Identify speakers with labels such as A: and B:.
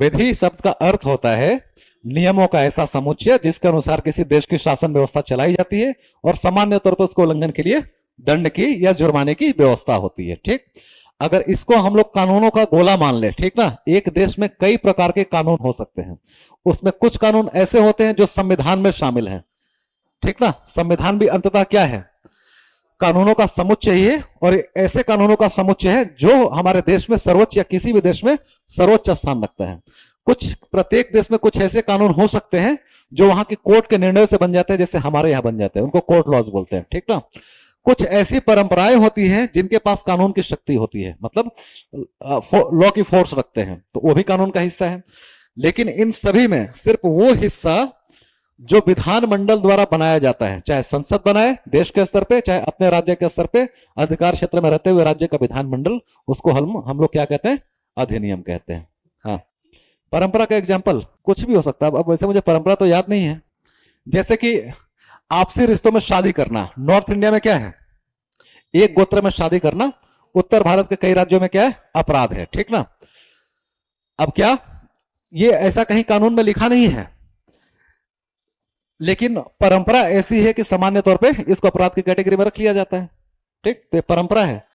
A: विधि शब्द का अर्थ होता है नियमों का ऐसा समुच्चय जिसके अनुसार किसी देश की शासन व्यवस्था चलाई जाती है और सामान्य तौर पर उसको उल्लंघन के लिए दंड की या जुर्माने की व्यवस्था होती है ठीक अगर इसको हम लोग कानूनों का गोला मान ले ठीक ना एक देश में कई प्रकार के कानून हो सकते हैं उसमें कुछ कानून ऐसे होते हैं जो संविधान में शामिल है ठीक ना संविधान भी अंततः क्या है कानूनों का समुच्चय ही है और ऐसे कानूनों का समुच्चय है जो हमारे देश में सर्वोच्च या किसी भी देश में सर्वोच्च स्थान रखता है कुछ प्रत्येक देश में कुछ ऐसे कानून हो सकते हैं जो वहां की कोर्ट के निर्णय से बन जाते हैं जैसे हमारे यहाँ बन जाते हैं उनको कोर्ट लॉज बोलते हैं ठीक ना कुछ ऐसी परंपराएं होती हैं जिनके पास कानून की शक्ति होती है मतलब लॉ की फोर्स रखते हैं तो वो भी कानून का हिस्सा है लेकिन इन सभी में सिर्फ वो हिस्सा जो विधान मंडल द्वारा बनाया जाता है चाहे संसद बनाए देश के स्तर पे चाहे अपने राज्य के स्तर पे अधिकार क्षेत्र में रहते हुए राज्य का विधान मंडल उसको हम हम लोग क्या कहते हैं अधिनियम कहते हैं हाँ परंपरा का एग्जाम्पल कुछ भी हो सकता है अब वैसे मुझे परंपरा तो याद नहीं है जैसे कि आपसी रिश्तों में शादी करना नॉर्थ इंडिया में क्या है एक गोत्र में शादी करना उत्तर भारत के कई राज्यों में क्या है अपराध है ठीक ना अब क्या ये ऐसा कहीं कानून में लिखा नहीं है लेकिन परंपरा ऐसी है कि सामान्य तौर पे इसको अपराध की कैटेगरी में रख लिया जाता है ठीक तो परंपरा है